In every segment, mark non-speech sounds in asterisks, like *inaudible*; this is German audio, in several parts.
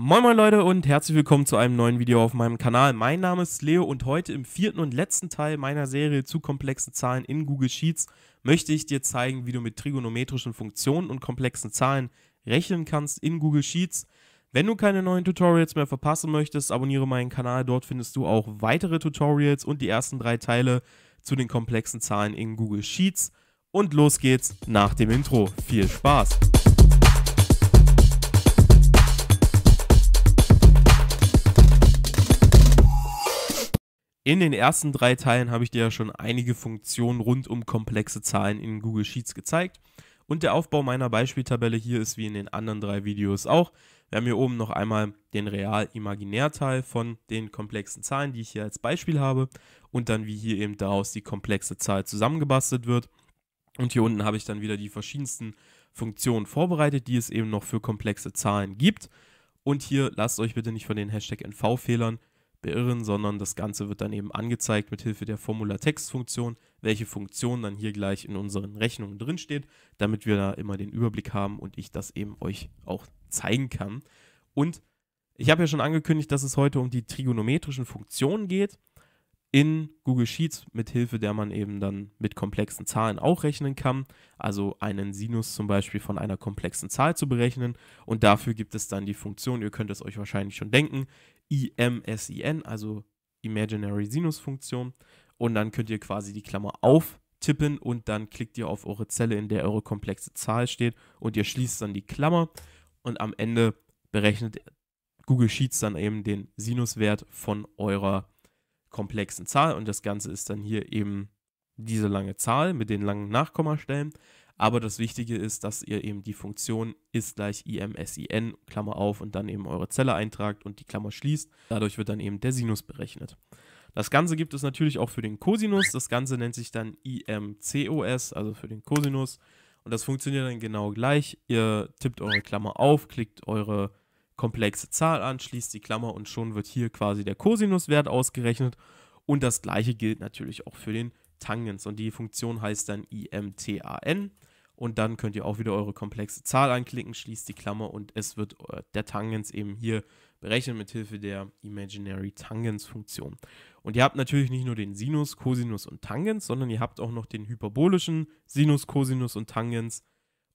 Moin moin Leute und herzlich willkommen zu einem neuen Video auf meinem Kanal. Mein Name ist Leo und heute im vierten und letzten Teil meiner Serie zu komplexen Zahlen in Google Sheets möchte ich dir zeigen, wie du mit trigonometrischen Funktionen und komplexen Zahlen rechnen kannst in Google Sheets. Wenn du keine neuen Tutorials mehr verpassen möchtest, abonniere meinen Kanal. Dort findest du auch weitere Tutorials und die ersten drei Teile zu den komplexen Zahlen in Google Sheets. Und los geht's nach dem Intro. Viel Spaß! In den ersten drei Teilen habe ich dir ja schon einige Funktionen rund um komplexe Zahlen in Google Sheets gezeigt. Und der Aufbau meiner Beispieltabelle hier ist wie in den anderen drei Videos auch. Wir haben hier oben noch einmal den Real-Imaginär-Teil von den komplexen Zahlen, die ich hier als Beispiel habe. Und dann, wie hier eben daraus die komplexe Zahl zusammengebastelt wird. Und hier unten habe ich dann wieder die verschiedensten Funktionen vorbereitet, die es eben noch für komplexe Zahlen gibt. Und hier lasst euch bitte nicht von den Hashtag NV-Fehlern beirren, sondern das Ganze wird dann eben angezeigt mit Hilfe der formula text funktion welche Funktion dann hier gleich in unseren Rechnungen drinsteht, damit wir da immer den Überblick haben und ich das eben euch auch zeigen kann. Und ich habe ja schon angekündigt, dass es heute um die trigonometrischen Funktionen geht in Google Sheets, mit Hilfe der man eben dann mit komplexen Zahlen auch rechnen kann. Also einen Sinus zum Beispiel von einer komplexen Zahl zu berechnen. Und dafür gibt es dann die Funktion, ihr könnt es euch wahrscheinlich schon denken, IMSIN, also Imaginary Sinus Funktion. Und dann könnt ihr quasi die Klammer auftippen und dann klickt ihr auf eure Zelle, in der eure komplexe Zahl steht und ihr schließt dann die Klammer und am Ende berechnet Google Sheets dann eben den Sinuswert von eurer Zahl komplexen Zahl und das Ganze ist dann hier eben diese lange Zahl mit den langen Nachkommastellen. Aber das Wichtige ist, dass ihr eben die Funktion ist gleich imsin, Klammer auf und dann eben eure Zelle eintragt und die Klammer schließt. Dadurch wird dann eben der Sinus berechnet. Das Ganze gibt es natürlich auch für den Cosinus. Das Ganze nennt sich dann imcos, also für den Cosinus. Und das funktioniert dann genau gleich. Ihr tippt eure Klammer auf, klickt eure komplexe Zahl an, schließt die Klammer und schon wird hier quasi der Kosinuswert ausgerechnet. Und das gleiche gilt natürlich auch für den Tangens. Und die Funktion heißt dann imtan. Und dann könnt ihr auch wieder eure komplexe Zahl anklicken, schließt die Klammer und es wird äh, der Tangens eben hier berechnet mit Hilfe der Imaginary Tangens Funktion. Und ihr habt natürlich nicht nur den Sinus, Cosinus und Tangens, sondern ihr habt auch noch den hyperbolischen Sinus, Cosinus und Tangens.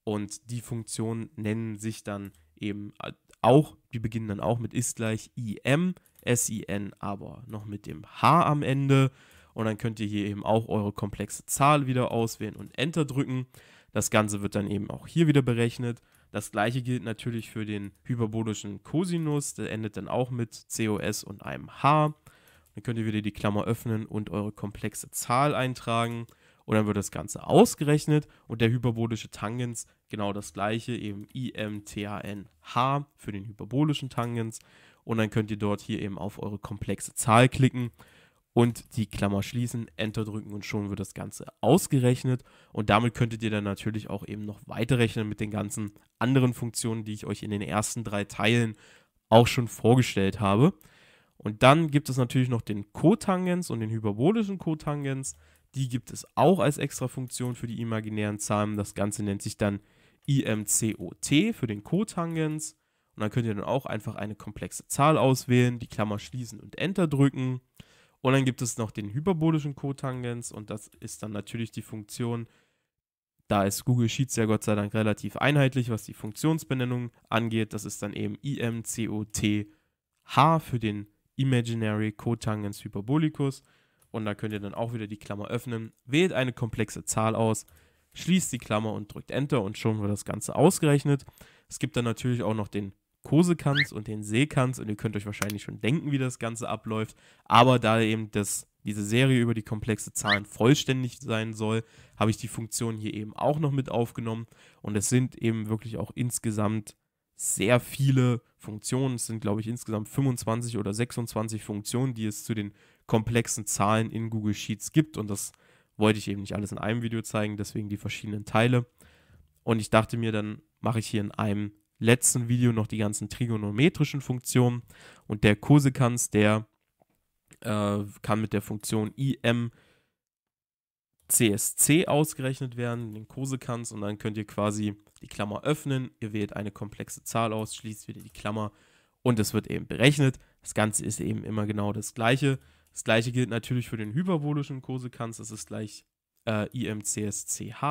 Und die Funktionen nennen sich dann eben äh, auch, die beginnen dann auch mit ist gleich im, sin, aber noch mit dem h am Ende. Und dann könnt ihr hier eben auch eure komplexe Zahl wieder auswählen und Enter drücken. Das Ganze wird dann eben auch hier wieder berechnet. Das gleiche gilt natürlich für den hyperbolischen Cosinus. Der endet dann auch mit COS und einem H. Dann könnt ihr wieder die Klammer öffnen und eure komplexe Zahl eintragen. Und dann wird das Ganze ausgerechnet und der hyperbolische Tangens genau das gleiche, eben IMTHNH für den hyperbolischen Tangens. Und dann könnt ihr dort hier eben auf eure komplexe Zahl klicken und die Klammer schließen, Enter drücken und schon wird das Ganze ausgerechnet. Und damit könntet ihr dann natürlich auch eben noch weiterrechnen mit den ganzen anderen Funktionen, die ich euch in den ersten drei Teilen auch schon vorgestellt habe. Und dann gibt es natürlich noch den Kotangens und den hyperbolischen Kotangens. Die gibt es auch als extra Funktion für die imaginären Zahlen. Das Ganze nennt sich dann IMCOT für den Cotangens. Und dann könnt ihr dann auch einfach eine komplexe Zahl auswählen, die Klammer schließen und Enter drücken. Und dann gibt es noch den hyperbolischen Cotangens und das ist dann natürlich die Funktion, da ist Google Sheets ja Gott sei Dank relativ einheitlich, was die Funktionsbenennung angeht. Das ist dann eben IMCOTH für den Imaginary Cotangens Hyperbolicus und da könnt ihr dann auch wieder die Klammer öffnen, wählt eine komplexe Zahl aus, schließt die Klammer und drückt Enter und schon wird das Ganze ausgerechnet. Es gibt dann natürlich auch noch den Kosekanz und den Seekanz und ihr könnt euch wahrscheinlich schon denken, wie das Ganze abläuft. Aber da eben das, diese Serie über die komplexe Zahlen vollständig sein soll, habe ich die Funktion hier eben auch noch mit aufgenommen. Und es sind eben wirklich auch insgesamt sehr viele Funktionen. Es sind, glaube ich, insgesamt 25 oder 26 Funktionen, die es zu den komplexen Zahlen in Google Sheets gibt. Und das wollte ich eben nicht alles in einem Video zeigen, deswegen die verschiedenen Teile. Und ich dachte mir, dann mache ich hier in einem letzten Video noch die ganzen trigonometrischen Funktionen. Und der Kosekanz, der äh, kann mit der Funktion im CSC ausgerechnet werden, den Kosekanz, und dann könnt ihr quasi die Klammer öffnen, ihr wählt eine komplexe Zahl aus, schließt wieder die Klammer und es wird eben berechnet. Das Ganze ist eben immer genau das gleiche, das gleiche gilt natürlich für den hyperbolischen Kosekanz. Das ist gleich äh, IMCSCH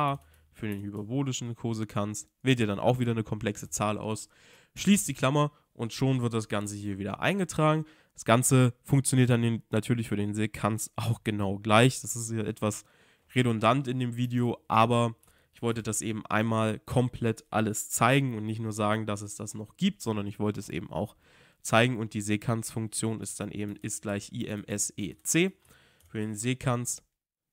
für den hyperbolischen Kosekanz. Wählt ihr dann auch wieder eine komplexe Zahl aus. Schließt die Klammer und schon wird das Ganze hier wieder eingetragen. Das Ganze funktioniert dann natürlich für den Sekanz auch genau gleich. Das ist hier etwas redundant in dem Video, aber ich wollte das eben einmal komplett alles zeigen und nicht nur sagen, dass es das noch gibt, sondern ich wollte es eben auch zeigen und die Sekanzfunktion ist dann eben ist gleich IMSEC. Für den Sekanz,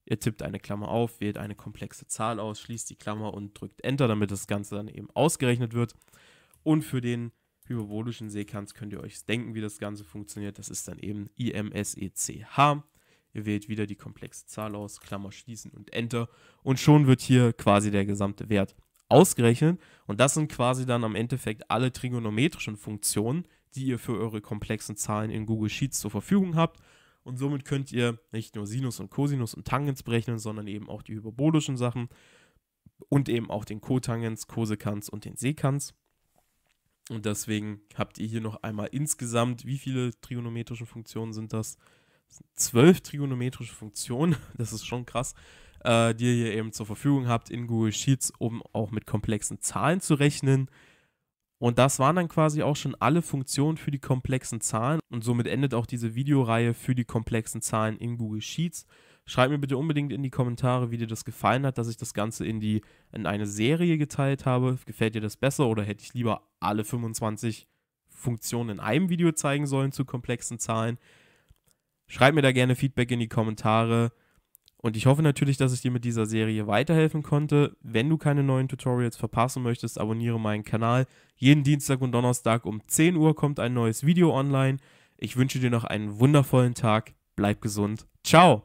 ihr tippt eine Klammer auf, wählt eine komplexe Zahl aus, schließt die Klammer und drückt Enter, damit das Ganze dann eben ausgerechnet wird. Und für den hyperbolischen Sekanz könnt ihr euch denken, wie das Ganze funktioniert. Das ist dann eben IMSECH. Ihr wählt wieder die komplexe Zahl aus, Klammer schließen und Enter. Und schon wird hier quasi der gesamte Wert ausgerechnet. Und das sind quasi dann am Endeffekt alle trigonometrischen Funktionen, die ihr für eure komplexen Zahlen in Google Sheets zur Verfügung habt. Und somit könnt ihr nicht nur Sinus und Cosinus und Tangens berechnen, sondern eben auch die hyperbolischen Sachen und eben auch den Cotangens, Kosekans und den Sekans. Und deswegen habt ihr hier noch einmal insgesamt, wie viele trigonometrische Funktionen sind das? zwölf trigonometrische Funktionen, *laughs* das ist schon krass, äh, die ihr hier eben zur Verfügung habt in Google Sheets, um auch mit komplexen Zahlen zu rechnen. Und das waren dann quasi auch schon alle Funktionen für die komplexen Zahlen. Und somit endet auch diese Videoreihe für die komplexen Zahlen in Google Sheets. Schreib mir bitte unbedingt in die Kommentare, wie dir das gefallen hat, dass ich das Ganze in, die, in eine Serie geteilt habe. Gefällt dir das besser oder hätte ich lieber alle 25 Funktionen in einem Video zeigen sollen zu komplexen Zahlen? Schreib mir da gerne Feedback in die Kommentare. Und ich hoffe natürlich, dass ich dir mit dieser Serie weiterhelfen konnte. Wenn du keine neuen Tutorials verpassen möchtest, abonniere meinen Kanal. Jeden Dienstag und Donnerstag um 10 Uhr kommt ein neues Video online. Ich wünsche dir noch einen wundervollen Tag. Bleib gesund. Ciao!